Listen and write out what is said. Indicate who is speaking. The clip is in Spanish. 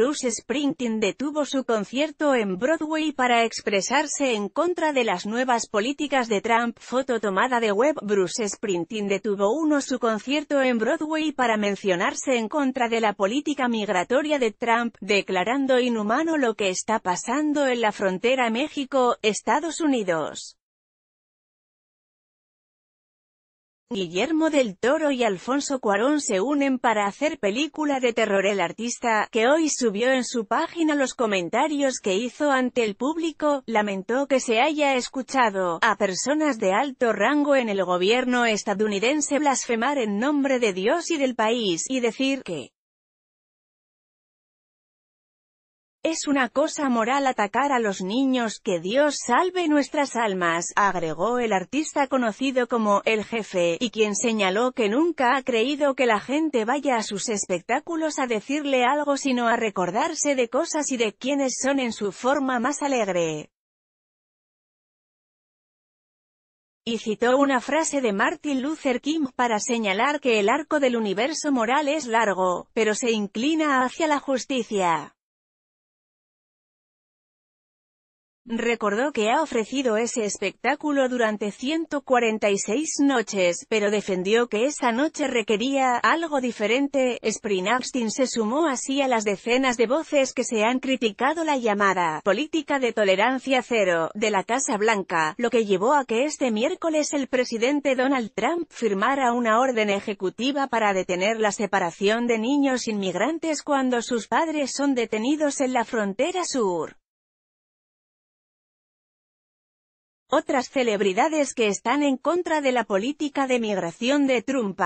Speaker 1: Bruce Springsteen detuvo su concierto en Broadway para expresarse en contra de las nuevas políticas de Trump. Foto tomada de web Bruce Springsteen detuvo uno su concierto en Broadway para mencionarse en contra de la política migratoria de Trump, declarando inhumano lo que está pasando en la frontera México-Estados Unidos. Guillermo del Toro y Alfonso Cuarón se unen para hacer película de terror. El artista, que hoy subió en su página los comentarios que hizo ante el público, lamentó que se haya escuchado a personas de alto rango en el gobierno estadounidense blasfemar en nombre de Dios y del país y decir que Es una cosa moral atacar a los niños, que Dios salve nuestras almas, agregó el artista conocido como El Jefe, y quien señaló que nunca ha creído que la gente vaya a sus espectáculos a decirle algo sino a recordarse de cosas y de quienes son en su forma más alegre. y citó una frase de Martin Luther King para señalar que el arco del universo moral es largo, pero se inclina hacia la justicia. Recordó que ha ofrecido ese espectáculo durante 146 noches, pero defendió que esa noche requería algo diferente. Springsteen se sumó así a las decenas de voces que se han criticado la llamada política de tolerancia cero de la Casa Blanca, lo que llevó a que este miércoles el presidente Donald Trump firmara una orden ejecutiva para detener la separación de niños inmigrantes cuando sus padres son detenidos en la frontera sur. Otras celebridades que están en contra de la política de migración de Trump